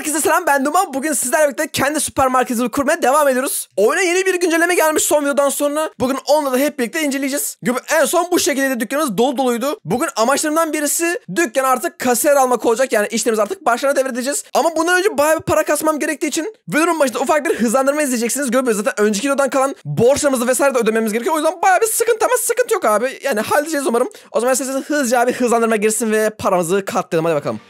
Herkese selam ben Duman. Bugün sizlerle birlikte kendi süpermarketimizi kurmaya devam ediyoruz. Oyuna yeni bir güncelleme gelmiş son videodan sonra. Bugün onunla da hep birlikte inceleyeceğiz. En son bu şekilde de dükkanımız dolu doluydu. Bugün amaçlarından birisi dükkan artık kasiyer almak olacak. Yani işlerimizi artık başlarına devredeceğiz. Ama bundan önce bayağı bir para kasmam gerektiği için videonun başında ufak bir hızlandırma izleyeceksiniz. Görmüyoruz zaten önceki videodan kalan borçlarımızı vesaire de ödememiz gerekiyor. O yüzden bayağı bir sıkıntı ama sıkıntı yok abi. Yani halledeceğiz umarım. O zaman isterseniz hızlıca bir hızlandırma girsin ve paramızı katlayalım. Hadi bakalım.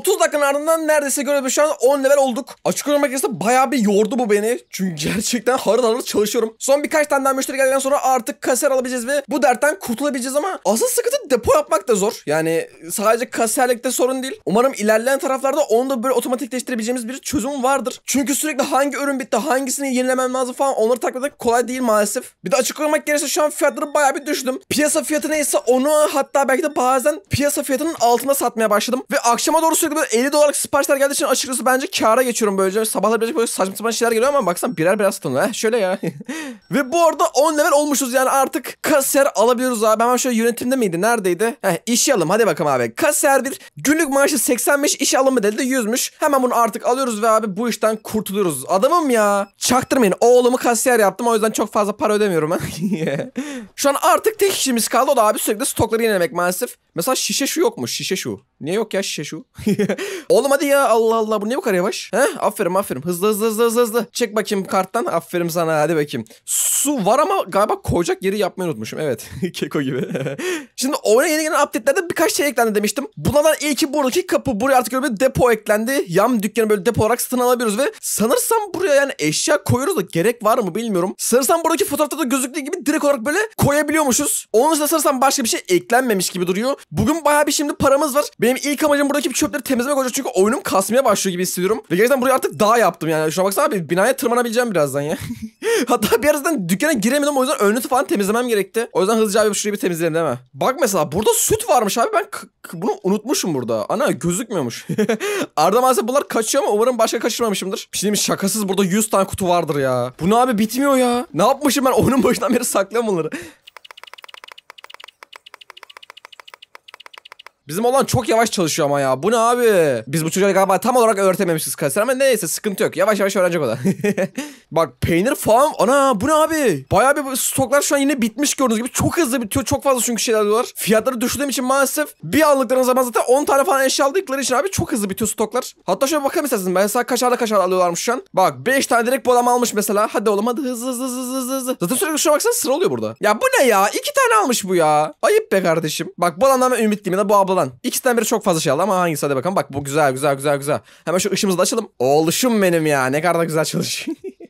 30 dakikanın ardından neredeyse görev şu an 10 level olduk. Açık olmak gerekirse bayağı bir yordu bu beni. Çünkü gerçekten harıl harıl çalışıyorum. Son birkaç tane daha müşteri geldikten sonra artık kaser alabileceğiz ve bu dertten kurtulabileceğiz ama asıl sıkıntı depo yapmak da zor. Yani sadece kaserlikte sorun değil. Umarım ilerleyen taraflarda onu da böyle otomatikleştirebileceğimiz bir çözüm vardır. Çünkü sürekli hangi ürün bitti, hangisini yenilemem lazım falan onları takip etmek kolay değil maalesef. Bir de açık olmak gerekirse şu an fiyatları bayağı bir düştüm. Piyasa fiyatı neyse onu hatta belki de bazen piyasa fiyatının altında satmaya başladım. Ve akşama doğru sürekli böyle 50 dolarlık siparişler geldiği için açıkçası bence kara geçiyorum böylece. Sabahlar birazcık böyle saçma sapan şeyler geliyor ama baksan birer biraz satılıyor. Heh, şöyle ya. Ve bu arada 10 level olmuşuz yani artık kasiyer alabiliyoruz abi. Hemen şöyle yönetimde miydi? Neredeydi? Heh, işe alım hadi bakalım abi. Kasiyer bir günlük maaşı 85 işe alımı dedi de 100'müş. Hemen bunu artık alıyoruz ve abi bu işten kurtuluyoruz. Adamım ya. Çaktırmayın oğlumu kasiyer yaptım o yüzden çok fazla para ödemiyorum. Ha. şu an artık tek işimiz kaldı o da abi sürekli stokları yenilemek maalesef. Mesela şişe şu yokmuş şişe şu. Niye yok ya şişe şu? Oğlum hadi ya Allah Allah bu niye bu kadar yavaş? He? Aferin aferin. Hızlı hızlı hızlı hızlı hızlı. çek bakayım karttan. Aferin sana hadi bakayım. Su var ama galiba koyacak yeri yapmayı unutmuşum. Evet. Keko gibi. Şimdi oyuna yeni gelen update'lerde birkaç şey eklendi demiştim. Bunlardan ilki buradaki kapı. Buraya artık böyle bir depo eklendi. Yam dükkanı böyle depo olarak satın alabiliyoruz ve sanırsam buraya yani eşya koyuyoruz da gerek var mı bilmiyorum. Sanırsam buradaki fotoğrafta da gözüktüğü gibi direkt olarak böyle koyabiliyormuşuz. Onun dışında sanırsam başka bir şey eklenmemiş gibi duruyor. Bugün bayağı bir şimdi paramız var. Benim benim ilk amacım buradaki bir çöpleri temizlemek olacak. Çünkü oyunum kasmaya başlıyor gibi hissediyorum. Ve gerçekten buraya artık daha yaptım yani. Şuna baksana abi binaya tırmanabileceğim birazdan ya. Hatta bir aradan dükkana giremedim. O yüzden önünü falan temizlemem gerekti. O yüzden hızlıca abi şurayı bir temizleyelim değil mi? Bak mesela burada süt varmış abi. Ben bunu unutmuşum burada. Ana gözükmüyormuş. Arda maalesef bunlar kaçıyor ama umarım başka kaçırmamışımdır. Şimdi şey şakasız burada 100 tane kutu vardır ya. Bu ne abi bitmiyor ya. Ne yapmışım ben oyunun başından beri saklıyorum bunları. Bizim olan çok yavaş çalışıyor ama ya. Bu ne abi? Biz bu çocuğa galiba tam olarak öğretememişiz kanser ama neyse sıkıntı yok. Yavaş yavaş öğrenecek o da. Bak peynir falan. Ana bu ne abi? Bayağı bir stoklar şu an yine bitmiş gördüğünüz gibi. Çok hızlı bitiyor. Çok fazla çünkü şeyler diyorlar. Fiyatları düşürdüğüm için maalesef bir aldıkları zaman zaten 10 tane falan eşya aldıkları için abi çok hızlı bitiyor stoklar. Hatta şöyle bakalım isterseniz. Ben mesela kaşarda kaşar alıyorlarmış şu an. Bak 5 tane direkt bu almış mesela. Hadi oğlum hadi hızlı hızlı hızlı hızlı hızlı. Zaten sürekli şuna baksana sıra oluyor burada. Ya bu ne ya? 2 tane almış bu ya. Ayıp be kardeşim. Bak bu adamdan ben ümitliyim ya da bu abladan. İkisinden biri çok fazla şey aldı ama hangisi hadi bakalım. Bak bu güzel güzel güzel güzel. Hemen şu ışığımızı da açalım. Oğluşum benim ya. Ne kadar da güzel çalışıyor.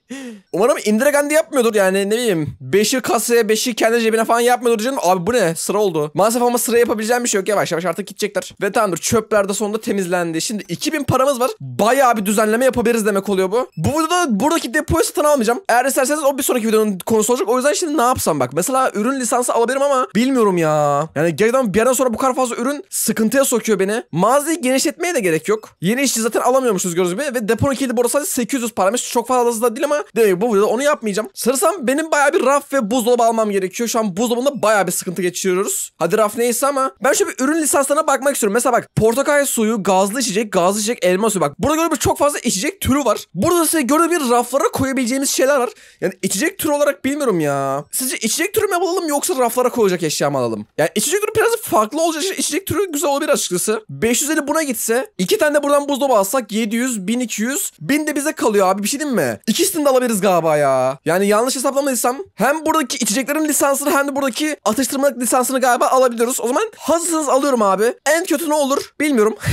Umarım Indira Gandhi yapmıyordur yani ne bileyim. Beşi kasaya, beşi kendi cebine falan yapmıyordur canım. Abi bu ne? Sıra oldu. Maalesef ama sıra yapabileceğim bir şey yok. Yavaş yavaş artık gidecekler. Ve tamamdır çöpler de sonunda temizlendi. Şimdi 2000 paramız var. Bayağı bir düzenleme yapabiliriz demek oluyor bu. Bu videoda buradaki depoyu satın almayacağım. Eğer isterseniz o bir sonraki videonun konusu olacak. O yüzden şimdi ne yapsam bak. Mesela ürün lisansı alabilirim ama bilmiyorum ya. Yani gerçekten bir yerden sonra bu kadar fazla ürün sıkıntıya sokuyor beni. Mağazayı genişletmeye de gerek yok. Yeni işçi zaten alamıyormuşuz gördüğünüz gibi. Ve deponun kilidi borası 800 paramış. Çok fazla da değil ama yapılıyor. Dediğim bu videoda onu yapmayacağım. Sanırsam benim baya bir raf ve buzdolabı almam gerekiyor. Şu an buzdolabında baya bir sıkıntı geçiriyoruz. Hadi raf neyse ama ben şöyle bir ürün lisanslarına bakmak istiyorum. Mesela bak portakal suyu, gazlı içecek, gazlı içecek, elma suyu. Bak burada gördüğümüz çok fazla içecek türü var. Burada size göre bir raflara koyabileceğimiz şeyler var. Yani içecek türü olarak bilmiyorum ya. Sizce içecek türü mü yapalım yoksa raflara koyacak eşya mı alalım? Yani içecek türü biraz farklı olacak. İçecek türü güzel olabilir açıkçası. 550 buna gitse. iki tane de buradan buzdolabı alsak 700, 1200. 1000 de bize kalıyor abi bir şey değil mi? İkisini de alabiliriz galiba ya. Yani yanlış hesaplamadıysam hem buradaki içeceklerin lisansını hem de buradaki atıştırmalık lisansını galiba alabiliyoruz. O zaman hazırsanız alıyorum abi. En kötü ne olur bilmiyorum.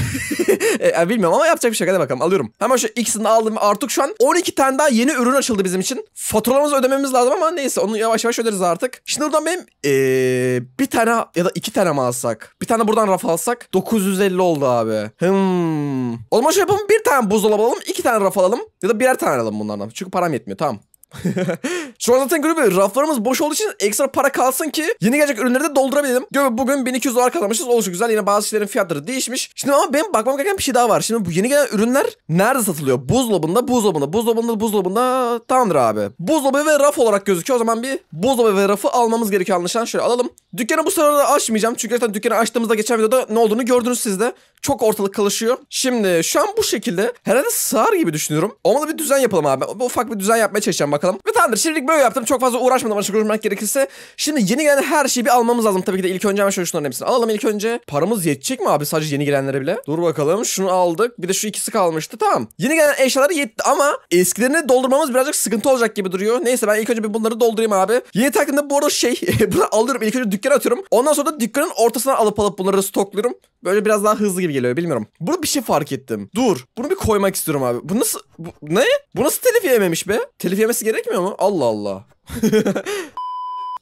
E, e, bilmiyorum ama yapacak bir şey. Hadi bakalım alıyorum. Hemen şu ikisini aldım. Artık şu an 12 tane daha yeni ürün açıldı bizim için. Faturalarımızı ödememiz lazım ama neyse onu yavaş yavaş öderiz artık. Şimdi buradan benim ee, bir tane ya da iki tane mi alsak? Bir tane buradan raf alsak 950 oldu abi. Hmm. O zaman şöyle yapalım bir tane buzdolabı alalım iki tane raf alalım ya da birer tane alalım bunlardan. Çünkü param yetmiyor. Tamam. Şu an zaten görüyor musun? Raflarımız boş olduğu için ekstra para kalsın ki yeni gelecek ürünleri de doldurabilelim. Görüyor bugün 1200 dolar kazanmışız. Olsun güzel. Yine bazı şeylerin fiyatları değişmiş. Şimdi ama benim bakmam gereken bir şey daha var. Şimdi bu yeni gelen ürünler nerede satılıyor? Buzdolabında, buzdolabında, buzdolabında, buzdolabında. Tamamdır abi. Buzdolabı ve raf olarak gözüküyor. O zaman bir buzdolabı ve rafı almamız gerekiyor anlaşılan. Şöyle alalım. Dükkanı bu sırada açmayacağım. Çünkü zaten dükkanı açtığımızda geçen videoda ne olduğunu gördünüz siz de. Çok ortalık kalışıyor. Şimdi şu an bu şekilde herhalde sığar gibi düşünüyorum. Olmalı bir düzen yapalım abi. Ufak bir düzen yapmaya çalışacağım. Bak bakalım. Ve tamamdır şimdilik böyle yaptım. Çok fazla uğraşmadım açık konuşmak gerekirse. Şimdi yeni gelen her şeyi bir almamız lazım. Tabii ki de ilk önce hemen şöyle şunların hepsini alalım ilk önce. Paramız yetecek mi abi sadece yeni gelenlere bile? Dur bakalım şunu aldık. Bir de şu ikisi kalmıştı tamam. Yeni gelen eşyaları yetti ama eskilerini doldurmamız birazcık sıkıntı olacak gibi duruyor. Neyse ben ilk önce bir bunları doldurayım abi. Yeni takımda bu arada şey bunu alıyorum ilk önce dükkana atıyorum. Ondan sonra da dükkanın ortasına alıp alıp bunları stokluyorum. Böyle biraz daha hızlı gibi geliyor bilmiyorum. Burada bir şey fark ettim. Dur. Bunu bir koymak istiyorum abi. Bu nasıl? Bu, ne? Bu nasıl telif yememiş be? Telif yemesi gerekmiyor mu? Allah Allah.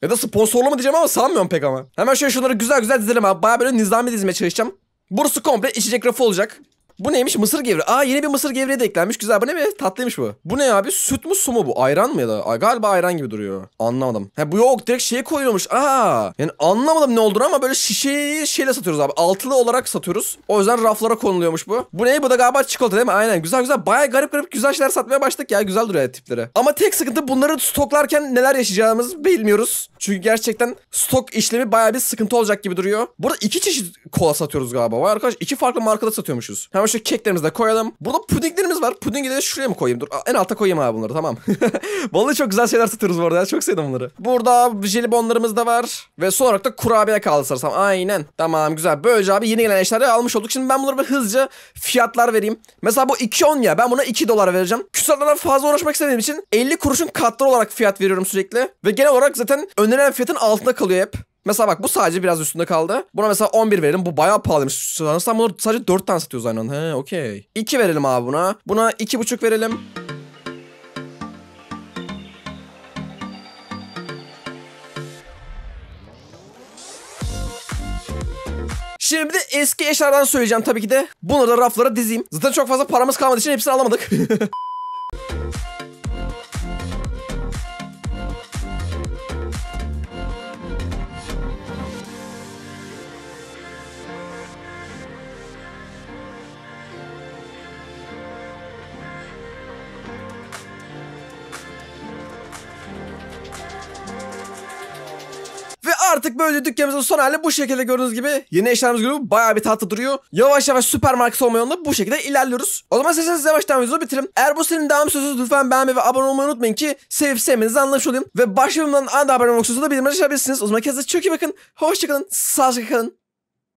ya da sponsorlu mu diyeceğim ama sanmıyorum pek ama. Hemen şöyle şunları güzel güzel dizelim abi. Baya böyle nizami dizmeye çalışacağım. Burası komple içecek rafı olacak. Bu neymiş? Mısır gevreği. Aa yeni bir mısır gevreği de eklenmiş. Güzel. Bu ne be? Tatlıymış bu. Bu ne abi? Süt mü su mu bu? Ayran mı ya da? Aa, galiba ayran gibi duruyor. Anlamadım. He bu yok. Direkt şeye koyuyormuş. Aa. Yani anlamadım ne olduğunu ama böyle şişeyi şeyle satıyoruz abi. Altılı olarak satıyoruz. O yüzden raflara konuluyormuş bu. Bu ne? Bu da galiba çikolata değil mi? Aynen. Güzel güzel. Baya garip garip güzel şeyler satmaya başladık ya. Güzel duruyor tipleri. Ama tek sıkıntı bunları stoklarken neler yaşayacağımızı bilmiyoruz. Çünkü gerçekten stok işlemi baya bir sıkıntı olacak gibi duruyor. Burada iki çeşit kola satıyoruz galiba. Vay arkadaş iki farklı markada satıyormuşuz. Hemen Hemen şu keklerimizi de koyalım. Burada pudinglerimiz var. Pudingi de şuraya mı koyayım? Dur en alta koyayım abi bunları tamam. Vallahi çok güzel şeyler satıyoruz bu arada. Çok sevdim bunları. Burada jelibonlarımız da var. Ve son olarak da kurabiye kaldı sarsam. Aynen. Tamam güzel. Böylece abi yeni gelen eşyaları almış olduk. Şimdi ben bunları bir hızlıca fiyatlar vereyim. Mesela bu 2.10 ya. Ben buna 2 dolar vereceğim. Küsatlarla fazla uğraşmak istemediğim için 50 kuruşun katları olarak fiyat veriyorum sürekli. Ve genel olarak zaten önerilen fiyatın altında kalıyor hep. Mesela bak bu sadece biraz üstünde kaldı. Buna mesela 11 verelim. Bu bayağı pahalıymış. Sanırsam bunu sadece 4 tane satıyoruz aynı He okey. 2 verelim abi buna. Buna 2,5 verelim. Şimdi eski eşyalardan söyleyeceğim tabii ki de. Bunları da raflara dizeyim. Zaten çok fazla paramız kalmadığı için hepsini alamadık. Artık böyle dükkanımızın son hali bu şekilde gördüğünüz gibi. Yeni eşyalarımız görüyor bayağı bir tatlı duruyor. Yavaş yavaş süpermarket markası olma yolunda bu şekilde ilerliyoruz. O zaman isterseniz yavaştan videoyu bitirelim. Eğer bu serinin devamı sözünüz lütfen beğenmeyi ve abone olmayı unutmayın ki sevip sevmenizi anlamış olayım. Ve başlamamdan anda haber olmak da bildirimleri açabilirsiniz. O zaman kendinize çok iyi bakın. Hoşçakalın. Sağlıcakla kalın.